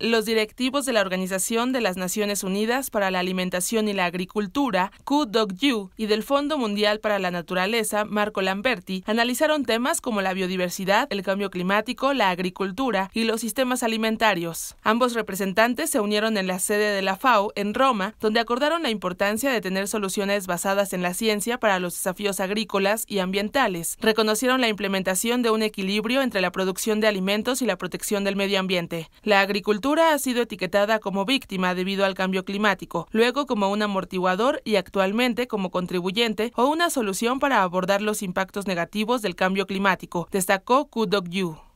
Los directivos de la Organización de las Naciones Unidas para la Alimentación y la Agricultura, Yu, y del Fondo Mundial para la Naturaleza, Marco Lamberti, analizaron temas como la biodiversidad, el cambio climático, la agricultura y los sistemas alimentarios. Ambos representantes se unieron en la sede de la FAO en Roma, donde acordaron la importancia de tener soluciones basadas en la ciencia para los desafíos agrícolas y ambientales. Reconocieron la implementación de un equilibrio entre la producción de alimentos y la protección del medio ambiente. La agricultura ha sido etiquetada como víctima debido al cambio climático, luego como un amortiguador y actualmente como contribuyente o una solución para abordar los impactos negativos del cambio climático, destacó Kudok Yu.